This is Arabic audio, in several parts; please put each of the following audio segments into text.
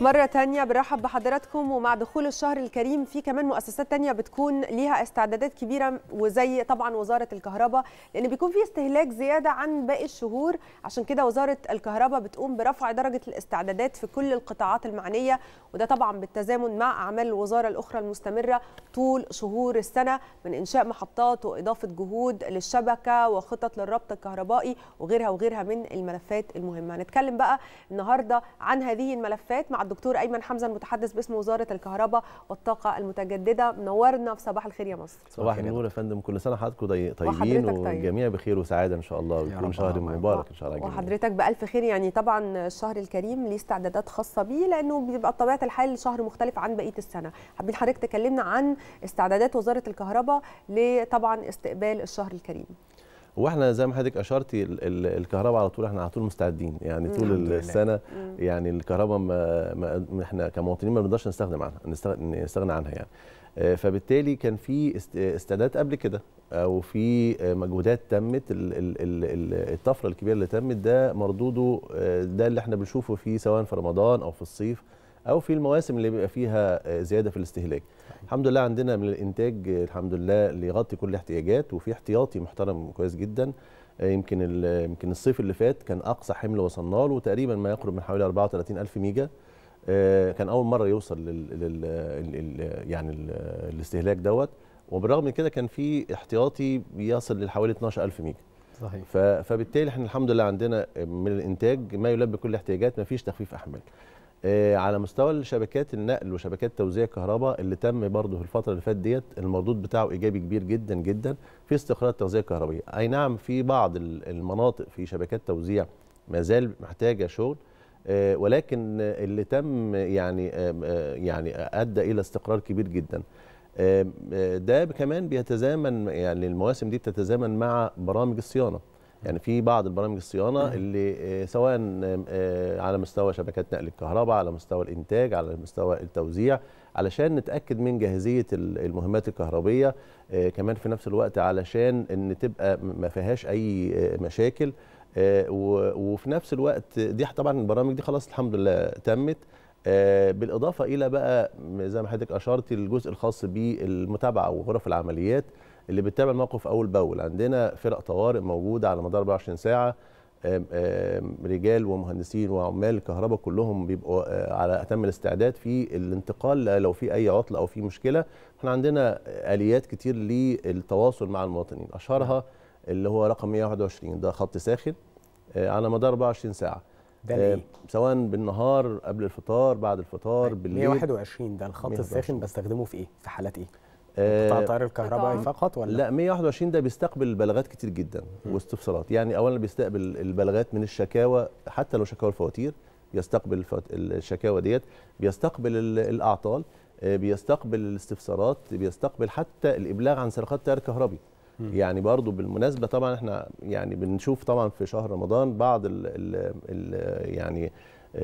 مرة تانية بنرحب بحضراتكم ومع دخول الشهر الكريم في كمان مؤسسات تانية بتكون ليها استعدادات كبيرة وزي طبعا وزارة الكهرباء لأن بيكون في استهلاك زيادة عن باقي الشهور عشان كده وزارة الكهرباء بتقوم برفع درجة الاستعدادات في كل القطاعات المعنية وده طبعا بالتزامن مع أعمال الوزارة الأخرى المستمرة طول شهور السنة من إنشاء محطات وإضافة جهود للشبكة وخطط للربط الكهربائي وغيرها وغيرها من الملفات المهمة هنتكلم بقى النهاردة عن هذه الملفات مع الدكتور ايمن حمزه المتحدث باسم وزاره الكهرباء والطاقه المتجدده منورنا في صباح الخير يا مصر صباح النور يا فندم كل سنه حضراتكم طيبين والجميع طيب. بخير وسعاده ان شاء الله ويكون شهر مبارك ان شاء الله وحضرتك بالف خير يعني طبعا الشهر الكريم ليه استعدادات خاصه بيه لانه بيبقى بطبيعه الحال شهر مختلف عن بقيه السنه حابين حضرتك تكلمنا عن استعدادات وزاره الكهرباء لطبعا استقبال الشهر الكريم واحنا زي ما حضرتك اشرتي الكهرباء على طول احنا على طول مستعدين يعني طول السنه يعني الكهرباء ما, ما احنا كمواطنين ما بنقدرش نستخدم عنها نستغنى عنها يعني آه، فبالتالي كان في استعداد قبل كده او آه، في آه، مجهودات تمت الطفره الكبيره اللي تمت ده مردوده ده اللي احنا بنشوفه فيه سواء في رمضان او في الصيف او في المواسم اللي بيبقى فيها آه، زياده في الاستهلاك الحمد لله عندنا من الانتاج آه، الحمد لله اللي يغطي كل الاحتياجات وفي احتياطي محترم كويس جدا آه، يمكن يمكن الصيف اللي فات كان اقصى حمل وصلنا له تقريبا ما يقرب من حوالي 34000 ميجا كان اول مره يوصل لل, لل... لل... يعني ال... الاستهلاك دوت وبالرغم من كده كان في احتياطي بيصل لحوالي 12000 ميجا صحيح ف... فبالتالي احنا الحمد لله عندنا من الانتاج ما يلبي كل الاحتياجات ما فيش تخفيف احمال آه، على مستوى شبكات النقل وشبكات توزيع الكهرباء اللي تم برضه في الفتره اللي فاتت ديت المردود بتاعه ايجابي كبير جدا جدا في استقرار التوزيع الكهربائي اي نعم في بعض المناطق في شبكات توزيع ما زال محتاجه شغل آه، ولكن اللي تم يعني آه، يعني ادى الى استقرار كبير جدا ده كمان بيتزامن يعني المواسم دي بتتزامن مع برامج الصيانه يعني في بعض البرامج الصيانه اللي آه، سواء آه، على مستوى شبكات نقل الكهرباء على مستوى الانتاج على مستوى التوزيع علشان نتاكد من جاهزيه المهمات الكهربيه آه، كمان في نفس الوقت علشان ان تبقى ما فيهاش اي مشاكل وفي نفس الوقت دي طبعا البرامج دي خلاص الحمد لله تمت بالاضافه الى بقى زي ما حضرتك اشرت الجزء الخاص بالمتابعه وغرف العمليات اللي بتتابع الموقف اول باول عندنا فرق طوارئ موجوده على مدار 24 ساعه رجال ومهندسين وعمال كهرباء كلهم بيبقوا آه، على اتم الاستعداد في الانتقال لو في اي عطله او في مشكله احنا عندنا اليات كتير للتواصل مع المواطنين اشهرها اللي هو رقم 121 ده خط ساخن آه، على مدار 24 ساعه ده آه، ليه؟ سواء بالنهار قبل الفطار بعد الفطار طيب، بالليل 121 ده الخط الساخن بستخدمه في ايه في حالات ايه قطاع التيار آه، الكهربائي فقط ولا لا 121 ده بيستقبل بلاغات كتير جدا واستفسارات يعني اولا بيستقبل البلاغات من الشكاوى حتى لو شكاوى الفواتير بيستقبل الشكاوى ديت بيستقبل الاعطال آه، بيستقبل الاستفسارات بيستقبل حتى الابلاغ عن سرقات تيار كهربي يعني برضو بالمناسبه طبعا احنا يعني بنشوف طبعا في شهر رمضان بعض ال يعني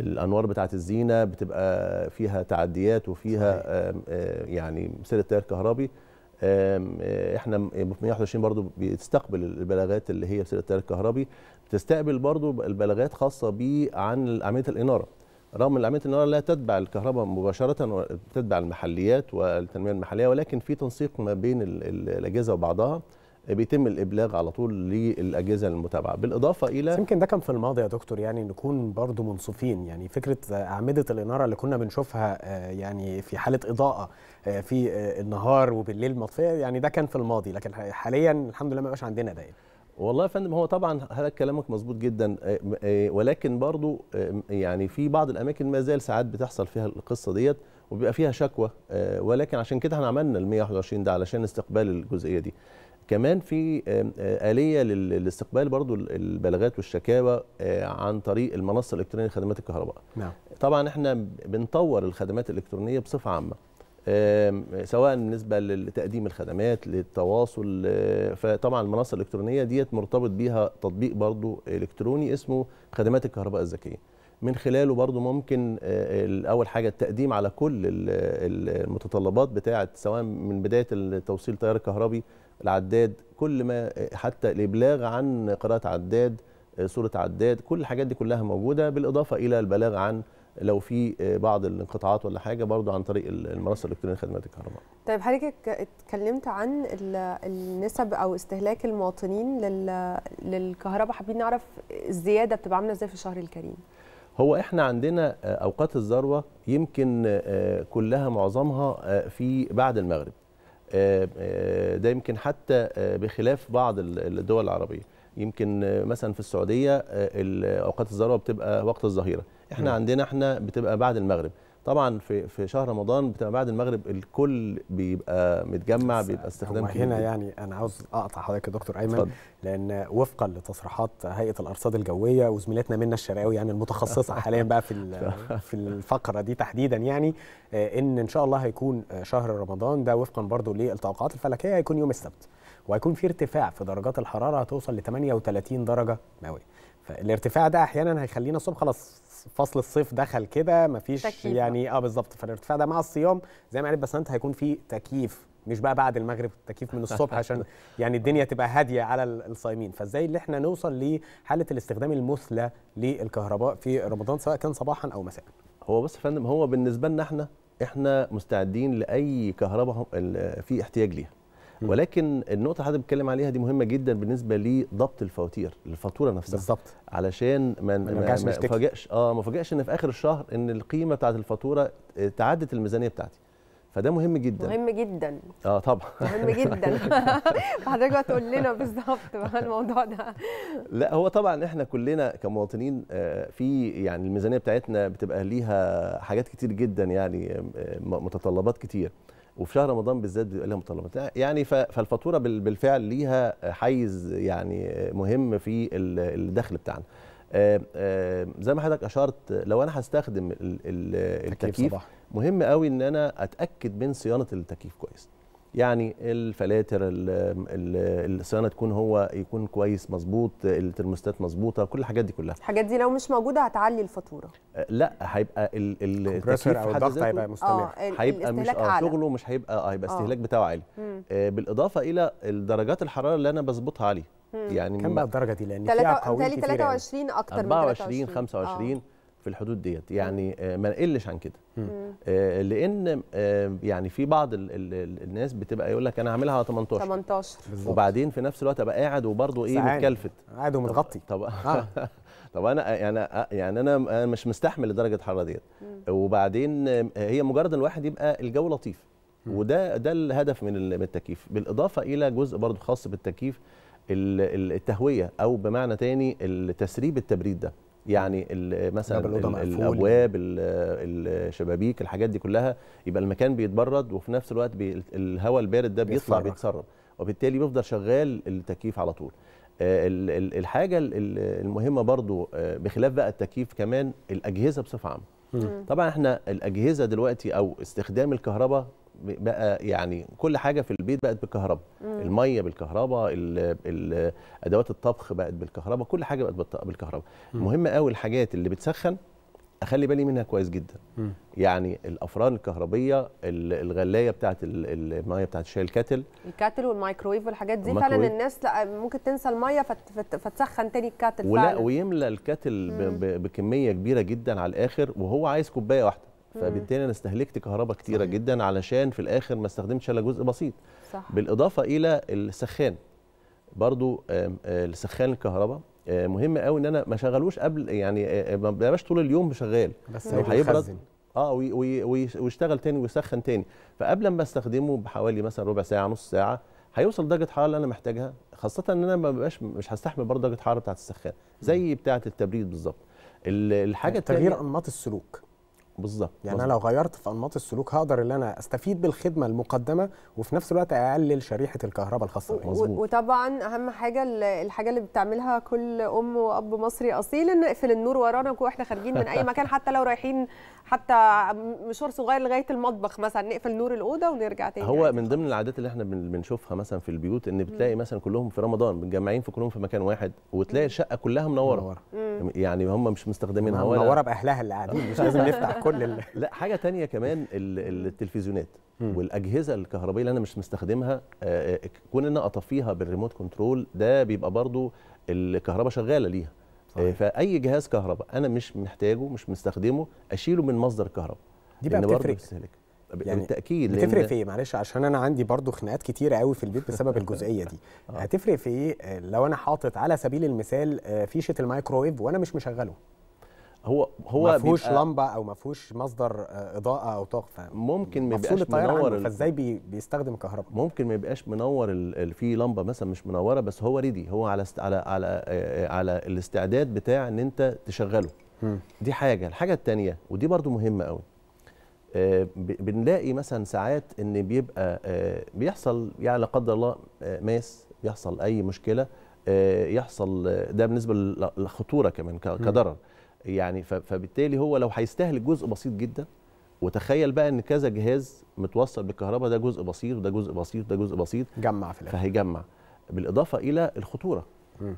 الانوار بتاعه الزينه بتبقى فيها تعديات وفيها آه، يعني سير التيار الكهربي آه، احنا في 121 برضو بتستقبل البلاغات اللي هي بسير التيار الكهربي بتستقبل برضو البلاغات خاصه ب عن عمليه الاناره رغم ان عمليه الاناره لا تتبع الكهرباء مباشره تتبع المحليات والتنميه المحليه ولكن في تنسيق ما بين الاجهزه وبعضها بيتم الابلاغ على طول للاجهزه المتابعه بالاضافه الى يمكن ده كان في الماضي يا دكتور يعني نكون برضو منصفين يعني فكره اعمده الاناره اللي كنا بنشوفها آه، يعني في حاله اضاءه آه، في آه، النهار وبالليل مطفيه يعني ده كان في الماضي لكن حاليا الحمد لله ما بقاش عندنا ده يعني. والله يا فندم هو طبعا حضرتك كلامك مظبوط جدا ولكن برضو يعني في بعض الاماكن ما زال ساعات بتحصل فيها القصه ديت وبيبقى فيها شكوى آه، ولكن عشان كده احنا عملنا ال 121 ده علشان استقبال الجزئيه دي كمان في آه، آه، آلية للاستقبال برضو البلاغات والشكاوى عن طريق المنصة الإلكترونية لخدمات الكهرباء نعم. طبعا احنا بنطور الخدمات الإلكترونية بصفة عامة سواء بالنسبة لتقديم الخدمات للتواصل فطبعا المنصة الإلكترونية ديت مرتبط بيها تطبيق برضو إلكتروني اسمه خدمات الكهرباء الذكية من خلاله برضو ممكن آه، اول حاجه التقديم على كل المتطلبات بتاعه سواء من بدايه توصيل تيار الكهربي العداد كل ما آه، حتى الابلاغ عن قراءه عداد آه، صوره عداد كل الحاجات دي كلها موجوده بالاضافه الى البلاغ عن لو في بعض الانقطاعات ولا حاجه برضو عن طريق المنصه الالكترونيه لخدمات الكهرباء. طيب حضرتك اتكلمت عن النسب او استهلاك المواطنين للكهرباء حابين نعرف الزياده بتبقى عامله ازاي في الشهر الكريم. هو احنا عندنا آه، اوقات الذروه يمكن آه، آه، كلها معظمها في بعد المغرب ده يمكن حتى بخلاف بعض الدول العربيه يمكن مثلا في السعوديه اوقات الذروه بتبقى وقت الظهيره احنا نعم. عندنا احنا بتبقى بعد المغرب طبعا في في شهر رمضان بتبقى بعد المغرب الكل بيبقى متجمع بيبقى استخدام هنا يعني انا عاوز اقطع حضرتك يا دكتور ايمن فضل. لان وفقا لتصريحات هيئه الارصاد الجويه وزميلتنا منى الشرقاوي يعني المتخصصه حاليا بقى في في الفقره دي تحديدا يعني آه، ان ان شاء الله هيكون آه، شهر رمضان ده وفقا برضو للتوقعات الفلكيه هيكون يوم السبت وهيكون في ارتفاع في درجات الحراره هتوصل ل 38 درجه مئويه فالارتفاع ده احيانا هيخلينا الصبح خلاص فصل الصيف دخل كده مفيش تكييف. يعني اه بالظبط فالارتفاع ده مع الصيام زي ما قالت بسنت هيكون في تكييف مش بقى بعد المغرب تكييف من الصبح عشان يعني الدنيا تبقى هاديه على الصايمين فازاي اللي احنا نوصل لحاله الاستخدام المثلى للكهرباء في رمضان سواء كان صباحا او مساء هو بس يا فندم هو بالنسبه لنا احنا احنا مستعدين لاي كهرباء في احتياج ليها ولكن النقطه اللي حضرتك بتتكلم عليها دي مهمه جدا بالنسبه لضبط الفواتير الفاتوره نفسها بالظبط علشان ما نفاجئش اه ما نفاجئش ان في اخر الشهر ان القيمه بتاعت الفاتوره آه، تعدت الميزانيه بتاعتي فده مهم جدا مهم جدا اه طبعا مهم جدا حضرتك هتقول لنا بالظبط بقى الموضوع ده لا هو طبعا احنا كلنا كمواطنين آه، في يعني الميزانيه بتاعتنا بتبقى ليها حاجات كتير جدا يعني آه، متطلبات كتير وفي شهر رمضان بالذات بيبقى لها متطلبات يعني فالفاتوره بالفعل ليها حيز يعني مهم في الدخل بتاعنا آه، آه، زي ما حضرتك اشرت لو انا هستخدم التكييف مهم قوي ان انا اتاكد من صيانه التكييف كويس يعني الفلاتر الصيانه تكون هو يكون كويس مظبوط الترموستات مظبوطه كل الحاجات دي كلها الحاجات دي لو مش موجوده هتعلي الفاتوره أه، لا هيبقى الكمبرسور او الضغط هيبقى مستمر آه، هيبقى مش آه شغله مش هيبقى آه، هيبقى استهلاك بتاعه عالي آه بالاضافه الى درجات الحراره اللي انا بظبطها عليه يعني كم بقى الدرجه دي لان في عوامل 23 اكتر من 24 25 في الحدود ديت يعني آه، ما نقلش عن كده آه، لان آه، يعني في بعض الناس بتبقى يقول لك انا هعملها على 18 18 بالزبط. وبعدين في نفس الوقت ابقى قاعد وبرضه ايه متكلفت قاعد ومتغطي طب آه. طب انا يعني يعني انا مش مستحمل لدرجه الحراره ديت وبعدين هي مجرد الواحد يبقى الجو لطيف وده ده الهدف من التكييف بالاضافه الى جزء برضه خاص بالتكييف التهويه او بمعنى تاني التسريب التبريد ده يعني مثلا الابواب الشبابيك الحاجات دي كلها يبقى المكان بيتبرد وفي نفس الوقت الهواء البارد ده بيطلع بيتسرب وبالتالي بيفضل شغال التكييف على طول آه، الحاجه المهمه برضو آه، بخلاف بقى التكييف كمان الاجهزه بصفه عامه طبعا احنا الاجهزه دلوقتي او استخدام الكهرباء بقى يعني كل حاجه في البيت بقت بالكهرباء الميه بالكهرباء ادوات الطبخ بقت بالكهرباء كل حاجه بقت بالكهرباء المهم قوي الحاجات اللي بتسخن اخلي بالي منها كويس جدا يعني الافران الكهربيه الغلايه بتاعت الميه بتاعت شاي الكاتل الكاتل والمايكرويف والحاجات دي فعلا الناس لا ممكن تنسى الميه فتسخن تاني الكاتل ولا فعلا. ويملى الكاتل بكميه كبيره جدا على الاخر وهو عايز كوبايه واحده فبالتالي انا استهلكت كهرباء كتيره صحيح. جدا علشان في الاخر ما استخدمتش الا جزء بسيط صح. بالاضافه الى السخان برضو آه، السخان الكهرباء آه، مهم قوي ان انا ما شغلوش قبل يعني آه، ما بقاش طول اليوم شغال بس هو هيبرد اه ويشتغل تاني ويسخن تاني فقبل ما استخدمه بحوالي مثلا ربع ساعه نص ساعه هيوصل درجه حراره اللي انا محتاجها خاصه ان انا ما بقاش مش هستحمل برضه درجه الحراره بتاعه السخان زي بتاعه التبريد بالظبط الحاجه التانية تغيير انماط السلوك بالظبط يعني بالزبط. انا لو غيرت في انماط السلوك هقدر ان انا استفيد بالخدمه المقدمه وفي نفس الوقت اقلل شريحه الكهرباء الخاصه بيا وطبعا اهم حاجه الحاجه اللي بتعملها كل ام واب مصري اصيل ان اقفل النور ورانا واحنا خارجين من اي مكان حتى لو رايحين حتى مشوار صغير لغايه المطبخ مثلا نقفل نور الاوضه ونرجع تاني هو يعني. من ضمن العادات اللي احنا بنشوفها مثلا في البيوت ان بتلاقي مثلا كلهم في رمضان متجمعين في كلهم في مكان واحد وتلاقي الشقه كلها منوره يعني هم مش مستخدمينها ولا منوره باهلها اللي قاعدين مش لازم نفتح كل كل آه. ال... لا حاجه تانية كمان التلفزيونات والاجهزه الكهربائيه اللي انا مش مستخدمها آه، آه، كون ان اطفيها بالريموت كنترول ده بيبقى برضو الكهرباء شغاله ليها صحيح. فاي جهاز كهرباء انا مش محتاجه مش مستخدمه اشيله من مصدر الكهرباء دي بقى بتفرق يعني بالتاكيد بتفرق في ايه معلش عشان انا عندي برضو خناقات كتير قوي في البيت بسبب الجزئيه دي هتفرق في ايه لو انا حاطط على سبيل المثال فيشه المايكرويف وانا مش مشغله هو هو ما فيهوش لمبه او ما فيهوش مصدر آه، اضاءه او طاقه ممكن ما يبقاش منور فازاي بي بيستخدم كهرباء ممكن ما يبقاش منور ال... في لمبه مثلا مش منوره بس هو ريدي هو على است... على على آه، على الاستعداد بتاع ان انت تشغله م. دي حاجه الحاجه الثانيه ودي برده مهمه قوي آه، بنلاقي مثلا ساعات ان بيبقى بيحصل يعني لا قدر الله ماس بيحصل اي مشكله يحصل ده بالنسبه للخطوره كمان كضرر يعني فبالتالي هو لو هيستهلك جزء بسيط جدا وتخيل بقى ان كذا جهاز متوصل بالكهرباء ده جزء بسيط وده جزء بسيط وده جزء بسيط جمع في الاخر فهيجمع بالاضافه الى الخطوره م.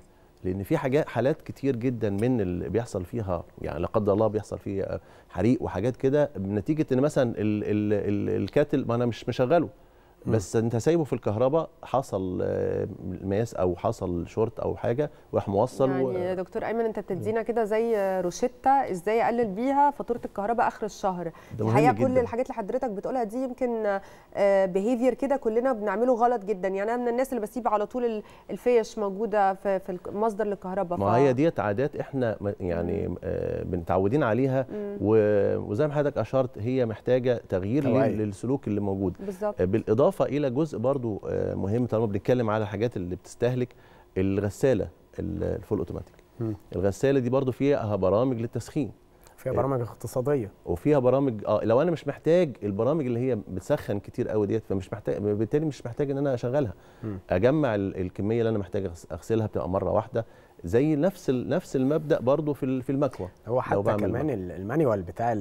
لان في حاجات حالات كتير جدا من اللي بيحصل فيها يعني لا قدر الله بيحصل فيها حريق وحاجات كده نتيجه ان مثلا الكاتل ما انا مش مشغله بس انت سايبه في الكهرباء حصل آه، ماس او حصل شورت او حاجه وراح موصل يعني و... يا دكتور ايمن انت بتدينا كده زي روشته ازاي اقلل بيها فاتوره الكهرباء اخر الشهر الحقيقه كل الحاجات اللي حضرتك بتقولها دي يمكن بيهيفير آه، كده كلنا بنعمله غلط جدا يعني انا من الناس اللي بسيب على طول الفيش موجوده في مصدر للكهرباء ما هي ديت عادات احنا يعني آه، متعودين عليها وزي ما حضرتك اشرت هي محتاجه تغيير للسلوك اللي موجود بالظبط بالاضافه بالاضافه الى جزء برضو آه، مهم طالما بنتكلم على الحاجات اللي بتستهلك الغساله الفول اوتوماتيك الغساله دي برضو فيها برامج للتسخين فيها برامج اقتصاديه وفيها برامج اه لو انا مش محتاج البرامج اللي هي بتسخن كتير قوي ديت فمش محتاج بالتالي مش محتاج ان انا اشغلها م. اجمع الكميه اللي انا محتاج اغسلها بتبقى مره واحده زي نفس نفس المبدا برضه في في المكوى هو حتى كمان المانيوال بتاع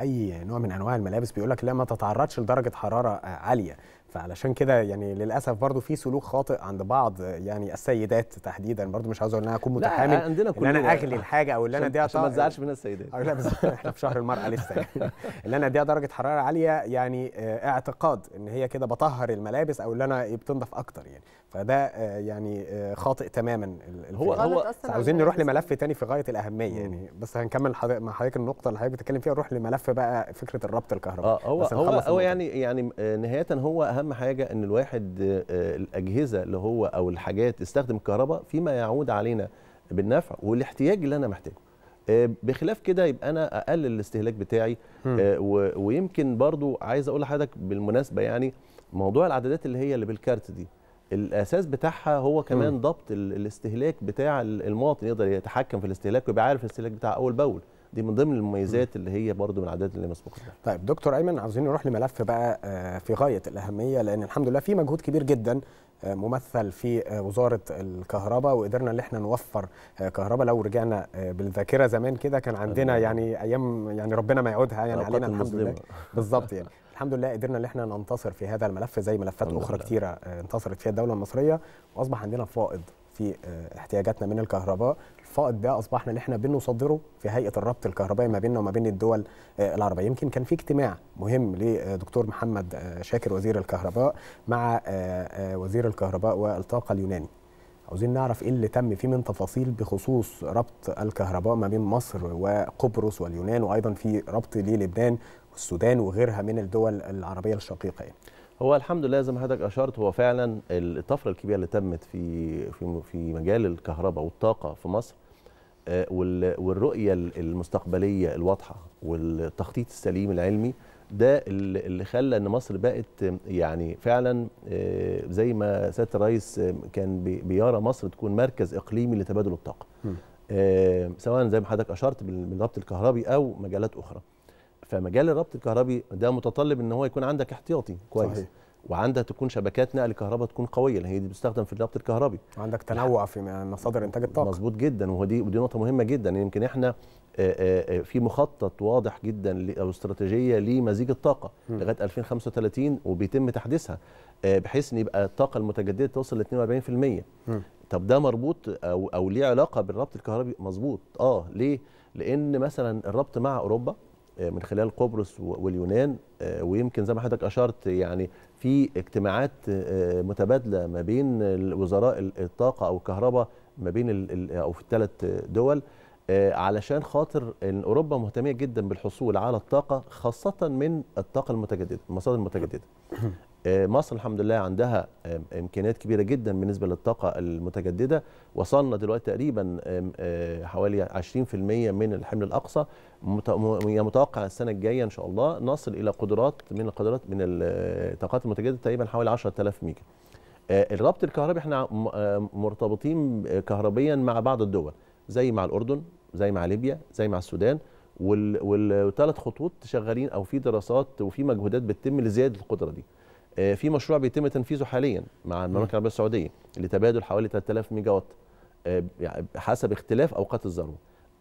اي نوع من انواع الملابس بيقول لك لا ما تتعرضش لدرجه حراره آه، عاليه فعلشان كده يعني للاسف برضو في سلوك خاطئ عند بعض يعني السيدات تحديدا برضو مش عاوز اقول ان انا اكون متحامل لا عندنا كلنا ان انا اغلي الحاجه او ان انا اديها عشان ما تزعلش من السيدات لا بس احنا في شهر المراه لسه يعني ان انا اديها درجه حراره عاليه يعني آه، اعتقاد ان هي كده بطهر الملابس او ان انا بتنضف اكتر يعني فده آه، يعني آه، خاطئ تماما هو هو عاوزين نروح لملف تاني في غايه الاهميه يعني بس هنكمل مع حضرتك النقطه اللي حضرتك بتتكلم فيها نروح لملف بقى فكره الربط الكهرباء اه هو هو, هو يعني يعني نهايه هو اهم حاجه ان الواحد آه، الاجهزه اللي هو او الحاجات استخدم الكهرباء فيما يعود علينا بالنفع والاحتياج اللي انا محتاجه آه، بخلاف كده يبقى انا اقلل الاستهلاك بتاعي آه، ويمكن برضو عايز اقول لحضرتك بالمناسبه يعني موضوع العدادات اللي هي اللي بالكارت دي الاساس بتاعها هو كمان ضبط الاستهلاك بتاع المواطن يقدر يتحكم في الاستهلاك ويبقى عارف الاستهلاك بتاعه اول باول دي من ضمن المميزات اللي هي برضو من العادات اللي مسبوقه طيب دكتور ايمن عاوزين نروح لملف بقى آه، في غايه الاهميه لان الحمد لله في مجهود كبير جدا آه، ممثل في آه، وزاره الكهرباء وقدرنا ان احنا نوفر كهرباء لو رجعنا بالذاكره زمان كده كان عندنا يعني ايام يعني ربنا ما يعودها يعني علينا الحمد لله بالظبط يعني الحمد لله قدرنا ان احنا ننتصر في هذا الملف زي ملفات اخرى كتيره انتصرت فيها الدوله المصريه واصبح عندنا فائض في احتياجاتنا من الكهرباء الفائض ده اصبحنا ان احنا بنصدره في هيئه الربط الكهربائي ما بيننا وما بين الدول آه، العربيه يمكن كان في اجتماع مهم لدكتور محمد آه، شاكر وزير الكهرباء مع آه، وزير الكهرباء والطاقه اليوناني عاوزين نعرف ايه اللي تم فيه من تفاصيل بخصوص ربط الكهرباء ما بين مصر وقبرص واليونان وايضا في ربط للبنان والسودان وغيرها من الدول العربيه الشقيقه يعني. هو الحمد لله زي ما حضرتك اشرت هو فعلا الطفره الكبيره اللي تمت في في في مجال الكهرباء والطاقه في مصر آه، والرؤيه المستقبليه الواضحه والتخطيط السليم العلمي ده اللي خلى ان مصر بقت يعني فعلا آه، زي ما سياده الرئيس آه، كان بيرى مصر تكون مركز اقليمي لتبادل الطاقه سواء زي ما حضرتك اشرت بالربط الكهربي او مجالات اخرى فمجال الربط الكهربي ده متطلب ان هو يكون عندك احتياطي كويس صحيح. وعندها تكون شبكات نقل كهرباء تكون قويه لان هي دي بتستخدم في النبط الكهربي عندك تنوع في مصادر انتاج الطاقه مظبوط جدا ودي ودي نقطه مهمه جدا يمكن احنا في مخطط واضح جدا او استراتيجيه لمزيج الطاقه لغايه 2035 وبيتم تحديثها بحيث ان يبقى الطاقه المتجدده توصل ل 42% طب ده مربوط او او ليه علاقه بالربط الكهربي مظبوط اه ليه لان مثلا الربط مع اوروبا آه، من خلال قبرص واليونان آه، ويمكن زي ما حضرتك اشرت يعني في اجتماعات آه، متبادله ما بين وزراء الطاقه او الكهرباء ما بين او في الثلاث دول علشان خاطر ان اوروبا مهتميه جدا بالحصول على الطاقه خاصه من الطاقه المتجدده المصادر المتجدده آه، مصر الحمد لله عندها آه، امكانيات كبيره جدا بالنسبه للطاقه المتجدده وصلنا دلوقتي تقريبا آه، حوالي 20% من الحمل الاقصى متوقع السنه الجايه ان شاء الله نصل الى قدرات من القدرات من الطاقات المتجدده تقريبا حوالي 10000 ميجا الربط الكهربي احنا مرتبطين كهربيا مع بعض الدول زي مع الاردن زي مع ليبيا زي مع السودان والثلاث خطوط شغالين او في دراسات وفي مجهودات بتتم لزياده القدره دي آه، في مشروع بيتم تنفيذه حاليا مع المملكه العربيه السعوديه لتبادل حوالي 3000 ميجا وات حسب اختلاف اوقات الذروه.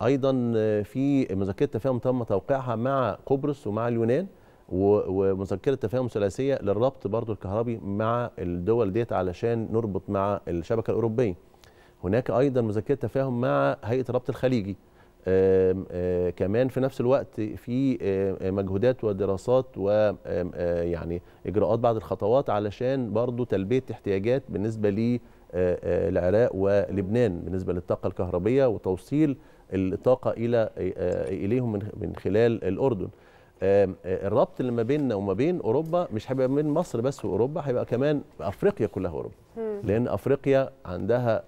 ايضا آه، في مذكره تفاهم تم توقيعها مع قبرص ومع اليونان ومذكره تفاهم ثلاثيه للربط برضو الكهربي مع الدول ديت علشان نربط مع الشبكه الاوروبيه. هناك ايضا مذكره تفاهم مع هيئه الربط الخليجي كمان في نفس الوقت في مجهودات ودراسات ويعني اجراءات بعض الخطوات علشان برضو تلبيه احتياجات بالنسبه للعراق ولبنان بالنسبه للطاقه الكهربيه وتوصيل الطاقه الى اليهم من خلال الاردن الربط اللي ما بيننا وما بين اوروبا مش هيبقى بين مصر بس واوروبا هيبقى كمان افريقيا كلها اوروبا لان افريقيا عندها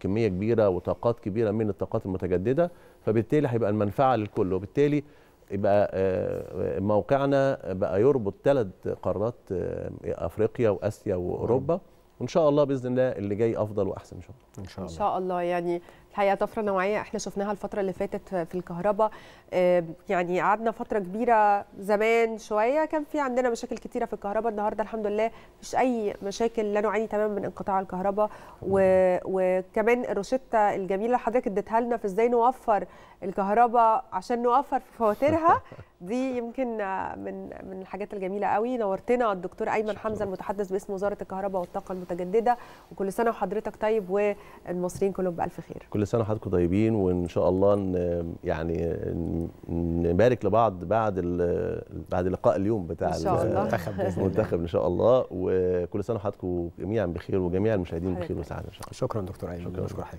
كميه كبيره وطاقات كبيره من الطاقات المتجدده فبالتالي هيبقى المنفعه للكل وبالتالي يبقى آه، آه، موقعنا بقى يربط ثلاث قارات آه، افريقيا واسيا واوروبا نعم. وان شاء الله باذن الله اللي جاي افضل واحسن ان شاء الله ان شاء الله, إن شاء الله يعني الحقيقه طفره نوعيه احنا شفناها الفتره اللي فاتت في الكهرباء آه، يعني قعدنا فتره كبيره زمان شويه كان في عندنا مشاكل كتيره في الكهرباء النهارده الحمد لله مش اي مشاكل لا نعاني تماما من انقطاع الكهرباء و... وكمان الروشته الجميله اللي حضرتك اديتها لنا في ازاي نوفر الكهرباء عشان نوفر في فواتيرها دي يمكن من من الحاجات الجميله قوي نورتنا الدكتور ايمن حمزه المتحدث باسم وزاره الكهرباء والطاقه المتجدده وكل سنه وحضرتك طيب والمصريين كلهم بالف خير كل كل سنه حضراتكم طيبين وان شاء الله يعني نبارك لبعض بعد بعد لقاء اليوم بتاع المنتخب ان شاء الله وكل سنه وحضراتكم جميعا بخير وجميع المشاهدين بخير وسعاده ان شاء الله شكرا دكتور ايمن شكرا, شكرا.